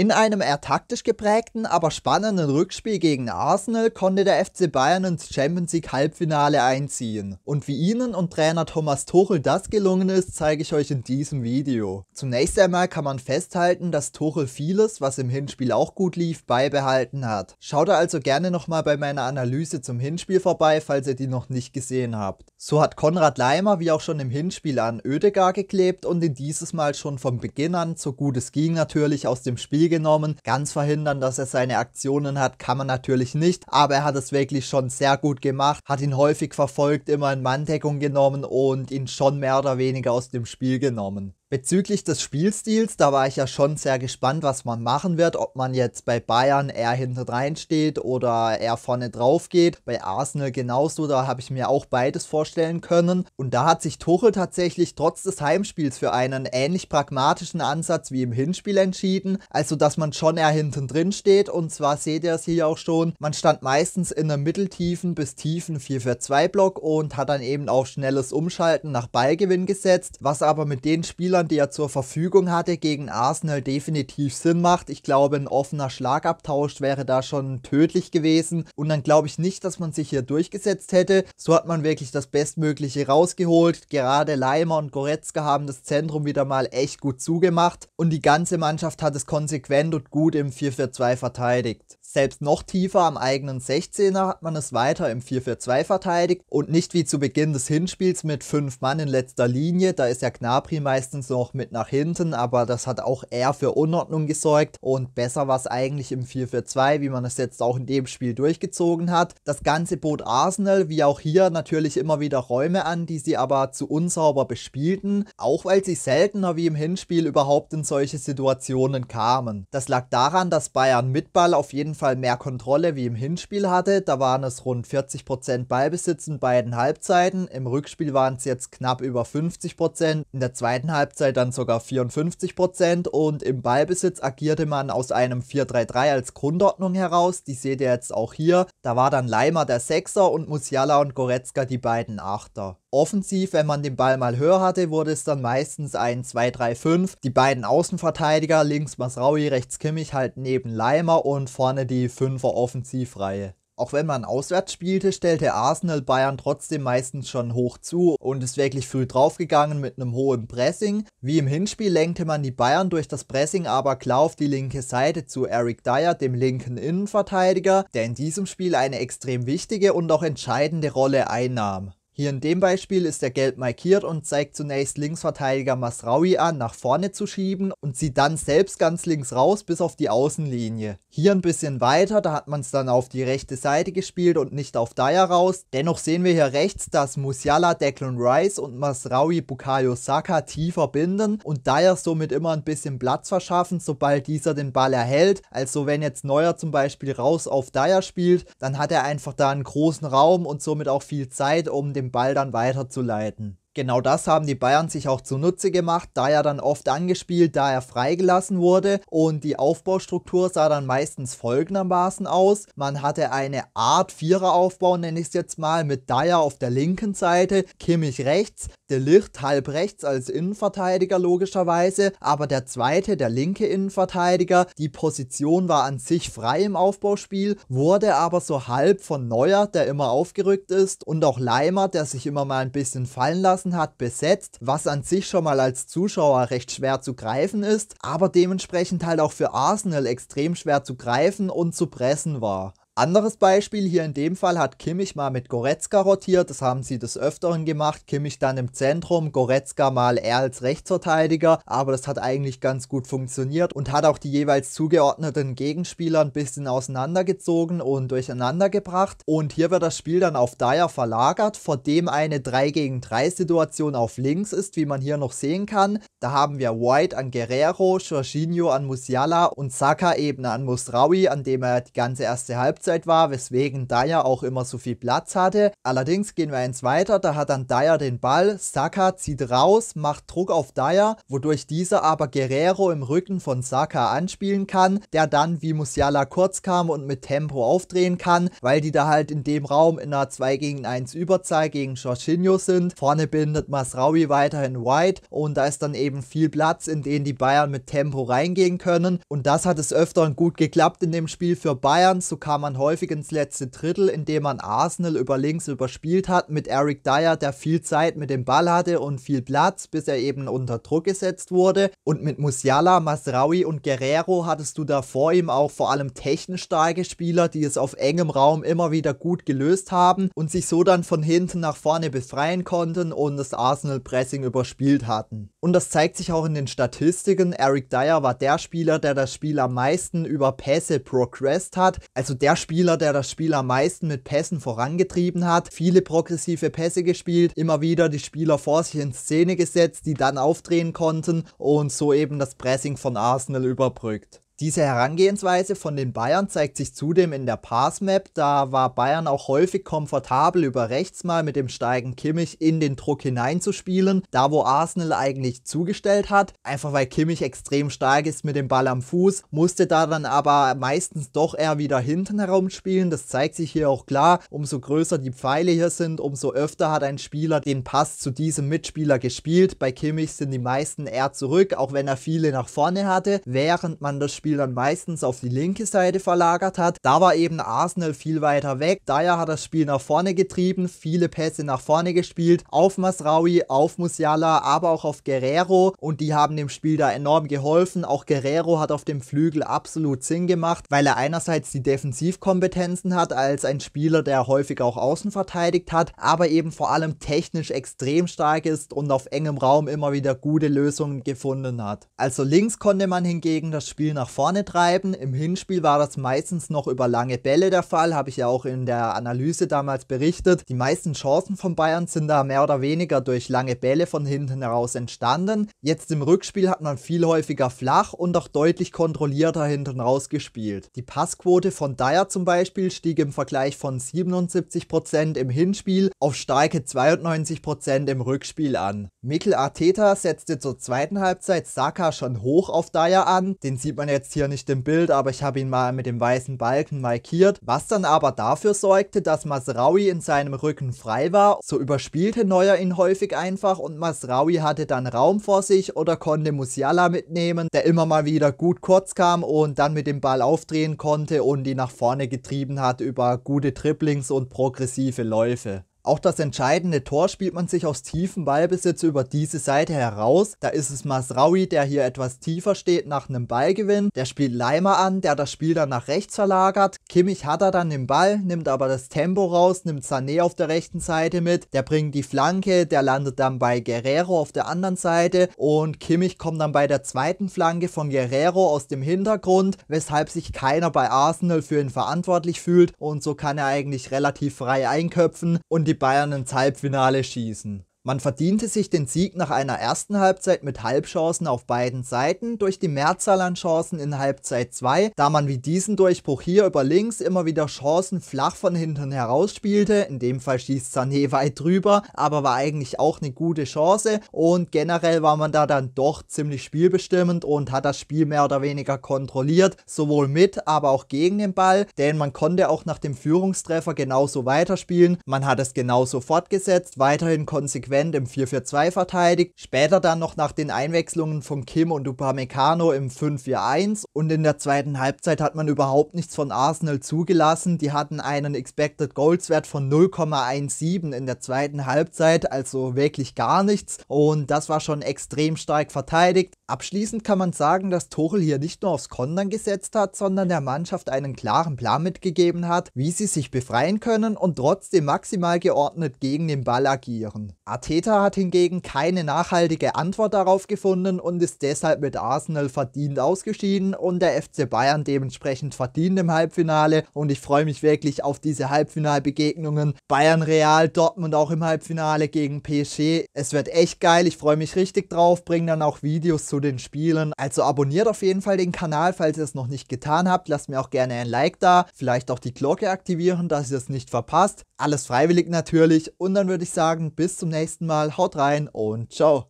In einem eher taktisch geprägten, aber spannenden Rückspiel gegen Arsenal konnte der FC Bayern ins Champions League Halbfinale einziehen. Und wie ihnen und Trainer Thomas Tuchel das gelungen ist, zeige ich euch in diesem Video. Zunächst einmal kann man festhalten, dass Tuchel vieles, was im Hinspiel auch gut lief, beibehalten hat. Schaut also gerne nochmal bei meiner Analyse zum Hinspiel vorbei, falls ihr die noch nicht gesehen habt. So hat Konrad Leimer wie auch schon im Hinspiel an Oedegaard geklebt und ihn dieses Mal schon von Beginn an, so gut es ging natürlich, aus dem Spiel genommen. Ganz verhindern, dass er seine Aktionen hat, kann man natürlich nicht, aber er hat es wirklich schon sehr gut gemacht, hat ihn häufig verfolgt, immer in Manndeckung genommen und ihn schon mehr oder weniger aus dem Spiel genommen. Bezüglich des Spielstils, da war ich ja schon sehr gespannt, was man machen wird, ob man jetzt bei Bayern eher hinterdrein steht oder eher vorne drauf geht. Bei Arsenal genauso, da habe ich mir auch beides vorstellen können. Und da hat sich Tuchel tatsächlich trotz des Heimspiels für einen ähnlich pragmatischen Ansatz wie im Hinspiel entschieden. Also, dass man schon eher hinten drin steht. Und zwar seht ihr es hier auch schon, man stand meistens in einem mitteltiefen bis tiefen 4-4-2-Block und hat dann eben auf schnelles Umschalten nach Ballgewinn gesetzt, was aber mit den Spielern Deutschland, die er zur Verfügung hatte, gegen Arsenal definitiv Sinn macht. Ich glaube, ein offener Schlagabtausch wäre da schon tödlich gewesen. Und dann glaube ich nicht, dass man sich hier durchgesetzt hätte. So hat man wirklich das Bestmögliche rausgeholt. Gerade Leimer und Goretzka haben das Zentrum wieder mal echt gut zugemacht. Und die ganze Mannschaft hat es konsequent und gut im 4-4-2 verteidigt. Selbst noch tiefer am eigenen 16er hat man es weiter im 4-4-2 verteidigt und nicht wie zu Beginn des Hinspiels mit 5 Mann in letzter Linie, da ist ja Gnabry meistens noch mit nach hinten, aber das hat auch eher für Unordnung gesorgt und besser war es eigentlich im 4-4-2, wie man es jetzt auch in dem Spiel durchgezogen hat. Das Ganze bot Arsenal, wie auch hier, natürlich immer wieder Räume an, die sie aber zu unsauber bespielten, auch weil sie seltener wie im Hinspiel überhaupt in solche Situationen kamen. Das lag daran, dass Bayern mit Ball auf jeden Fall mehr Kontrolle wie im Hinspiel hatte, da waren es rund 40% Ballbesitz in beiden Halbzeiten, im Rückspiel waren es jetzt knapp über 50%, in der zweiten Halbzeit Halbzeit dann sogar 54% und im Ballbesitz agierte man aus einem 4-3-3 als Grundordnung heraus. Die seht ihr jetzt auch hier. Da war dann Leimer der Sechser und Musiala und Goretzka die beiden Achter. Offensiv, wenn man den Ball mal höher hatte, wurde es dann meistens ein 2-3-5. Die beiden Außenverteidiger, links Masraui, rechts Kimmich halt neben Leimer und vorne die 5er Offensivreihe. Auch wenn man auswärts spielte, stellte Arsenal Bayern trotzdem meistens schon hoch zu und ist wirklich früh draufgegangen mit einem hohen Pressing. Wie im Hinspiel lenkte man die Bayern durch das Pressing aber klar auf die linke Seite zu Eric Dyer, dem linken Innenverteidiger, der in diesem Spiel eine extrem wichtige und auch entscheidende Rolle einnahm. Hier in dem Beispiel ist er gelb markiert und zeigt zunächst Linksverteidiger Masraui an, nach vorne zu schieben und zieht dann selbst ganz links raus bis auf die Außenlinie. Hier ein bisschen weiter, da hat man es dann auf die rechte Seite gespielt und nicht auf Dyer raus. Dennoch sehen wir hier rechts, dass Musiala Declan Rice und Masraui Bukayo Saka tiefer binden und Dyer somit immer ein bisschen Platz verschaffen, sobald dieser den Ball erhält. Also wenn jetzt Neuer zum Beispiel raus auf Dyer spielt, dann hat er einfach da einen großen Raum und somit auch viel Zeit, um den Ball dann weiterzuleiten. Genau das haben die Bayern sich auch zunutze gemacht, da er dann oft angespielt, da er freigelassen wurde und die Aufbaustruktur sah dann meistens folgendermaßen aus. Man hatte eine Art Viereraufbau, nenne ich es jetzt mal, mit Dyer auf der linken Seite, Kimmich rechts, De Licht halb rechts als Innenverteidiger logischerweise, aber der zweite, der linke Innenverteidiger, die Position war an sich frei im Aufbauspiel, wurde aber so halb von Neuer, der immer aufgerückt ist, und auch Leimer, der sich immer mal ein bisschen fallen lassen gelassen hat, besetzt, was an sich schon mal als Zuschauer recht schwer zu greifen ist, aber dementsprechend halt auch für Arsenal extrem schwer zu greifen und zu pressen war. Anderes Beispiel, hier in dem Fall hat Kimmich mal mit Goretzka rotiert, das haben sie des Öfteren gemacht, Kimmich dann im Zentrum, Goretzka mal er als Rechtsverteidiger, aber das hat eigentlich ganz gut funktioniert und hat auch die jeweils zugeordneten Gegenspieler ein bisschen auseinandergezogen und durcheinandergebracht. und hier wird das Spiel dann auf Dyer verlagert, vor dem eine 3 gegen 3 Situation auf links ist, wie man hier noch sehen kann. Da haben wir White an Guerrero, Jorginho an Musiala und Saka eben an Musraoui, an dem er die ganze erste Halbzeit Halbzeit war, weswegen Dyer auch immer so viel Platz hatte. Allerdings gehen wir eins weiter, da hat dann Dyer den Ball, Saka zieht raus, macht Druck auf Dyer, wodurch dieser aber Guerrero im Rücken von Saka anspielen kann, der dann wie Musiala kurz kam und mit Tempo aufdrehen kann, weil die da halt in dem Raum in einer 2 gegen 1 Überzahl gegen Jorginho sind. Vorne bindet Masraui weiterhin White und da ist dann eben viel Platz, in den die Bayern mit Tempo reingehen können und das hat es öfteren gut geklappt in dem Spiel für Bayern, so kam man häufig ins letzte Drittel, indem man Arsenal über links überspielt hat mit Eric Dyer, der viel Zeit mit dem Ball hatte und viel Platz, bis er eben unter Druck gesetzt wurde. Und mit Musiala, Masraui und Guerrero hattest du da vor ihm auch vor allem technisch starke Spieler, die es auf engem Raum immer wieder gut gelöst haben und sich so dann von hinten nach vorne befreien konnten und das Arsenal-Pressing überspielt hatten. Und das zeigt sich auch in den Statistiken. Eric Dyer war der Spieler, der das Spiel am meisten über Pässe progressed hat. Also der Spieler, der das Spiel am meisten mit Pässen vorangetrieben hat. Viele progressive Pässe gespielt, immer wieder die Spieler vor sich in Szene gesetzt, die dann aufdrehen konnten und so eben das Pressing von Arsenal überbrückt. Diese Herangehensweise von den Bayern zeigt sich zudem in der Passmap, da war Bayern auch häufig komfortabel über rechts mal mit dem Steigen Kimmich in den Druck hineinzuspielen, da wo Arsenal eigentlich zugestellt hat, einfach weil Kimmich extrem stark ist mit dem Ball am Fuß, musste da dann aber meistens doch eher wieder hinten herum spielen. das zeigt sich hier auch klar, umso größer die Pfeile hier sind, umso öfter hat ein Spieler den Pass zu diesem Mitspieler gespielt, bei Kimmich sind die meisten eher zurück, auch wenn er viele nach vorne hatte, während man das Spiel Spiel dann meistens auf die linke Seite verlagert hat. Da war eben Arsenal viel weiter weg. Daher hat das Spiel nach vorne getrieben, viele Pässe nach vorne gespielt, auf Masraui, auf Musiala, aber auch auf Guerrero und die haben dem Spiel da enorm geholfen. Auch Guerrero hat auf dem Flügel absolut Sinn gemacht, weil er einerseits die Defensivkompetenzen hat als ein Spieler, der häufig auch außen verteidigt hat, aber eben vor allem technisch extrem stark ist und auf engem Raum immer wieder gute Lösungen gefunden hat. Also links konnte man hingegen das Spiel nach vorne vorne treiben. Im Hinspiel war das meistens noch über lange Bälle der Fall, habe ich ja auch in der Analyse damals berichtet. Die meisten Chancen von Bayern sind da mehr oder weniger durch lange Bälle von hinten heraus entstanden. Jetzt im Rückspiel hat man viel häufiger flach und auch deutlich kontrollierter hinten raus gespielt. Die Passquote von Dyer zum Beispiel stieg im Vergleich von 77% im Hinspiel auf starke 92% im Rückspiel an. Mikkel Arteta setzte zur zweiten Halbzeit Saka schon hoch auf Dyer an, den sieht man jetzt jetzt hier nicht im Bild, aber ich habe ihn mal mit dem weißen Balken markiert. Was dann aber dafür sorgte, dass Masraui in seinem Rücken frei war. So überspielte Neuer ihn häufig einfach und Masraui hatte dann Raum vor sich oder konnte Musiala mitnehmen, der immer mal wieder gut kurz kam und dann mit dem Ball aufdrehen konnte und ihn nach vorne getrieben hat über gute Dribblings und progressive Läufe. Auch das entscheidende Tor spielt man sich aus tiefem Ballbesitz über diese Seite heraus. Da ist es Masraui, der hier etwas tiefer steht nach einem Ballgewinn. Der spielt Leimer an, der das Spiel dann nach rechts verlagert. Kimmich hat er dann den Ball, nimmt aber das Tempo raus, nimmt Sané auf der rechten Seite mit. Der bringt die Flanke, der landet dann bei Guerrero auf der anderen Seite. Und Kimmich kommt dann bei der zweiten Flanke von Guerrero aus dem Hintergrund, weshalb sich keiner bei Arsenal für ihn verantwortlich fühlt. Und so kann er eigentlich relativ frei einköpfen. Und die Bayern ins Halbfinale schießen. Man verdiente sich den Sieg nach einer ersten Halbzeit mit Halbchancen auf beiden Seiten durch die Mehrzahl an Chancen in Halbzeit 2, da man wie diesen Durchbruch hier über links immer wieder Chancen flach von hinten herausspielte, In dem Fall schießt Sané weit drüber, aber war eigentlich auch eine gute Chance und generell war man da dann doch ziemlich spielbestimmend und hat das Spiel mehr oder weniger kontrolliert, sowohl mit, aber auch gegen den Ball, denn man konnte auch nach dem Führungstreffer genauso weiterspielen. Man hat es genauso fortgesetzt, weiterhin konsequent konsequent im 4-4-2 verteidigt, später dann noch nach den Einwechslungen von Kim und Upamecano im 5-4-1 und in der zweiten Halbzeit hat man überhaupt nichts von Arsenal zugelassen. Die hatten einen Expected Goals Wert von 0,17 in der zweiten Halbzeit, also wirklich gar nichts und das war schon extrem stark verteidigt. Abschließend kann man sagen, dass Tuchel hier nicht nur aufs Kontern gesetzt hat, sondern der Mannschaft einen klaren Plan mitgegeben hat, wie sie sich befreien können und trotzdem maximal geordnet gegen den Ball agieren. Arteta hat hingegen keine nachhaltige Antwort darauf gefunden und ist deshalb mit Arsenal verdient ausgeschieden und der FC Bayern dementsprechend verdient im Halbfinale und ich freue mich wirklich auf diese Halbfinalbegegnungen. Bayern Real, Dortmund auch im Halbfinale gegen PSG. Es wird echt geil, ich freue mich richtig drauf, bringe dann auch Videos zu den Spielen. Also abonniert auf jeden Fall den Kanal, falls ihr es noch nicht getan habt. Lasst mir auch gerne ein Like da, vielleicht auch die Glocke aktivieren, dass ihr es nicht verpasst. Alles freiwillig natürlich und dann würde ich sagen, bis zum nächsten Mal nächsten Mal. Haut rein und ciao.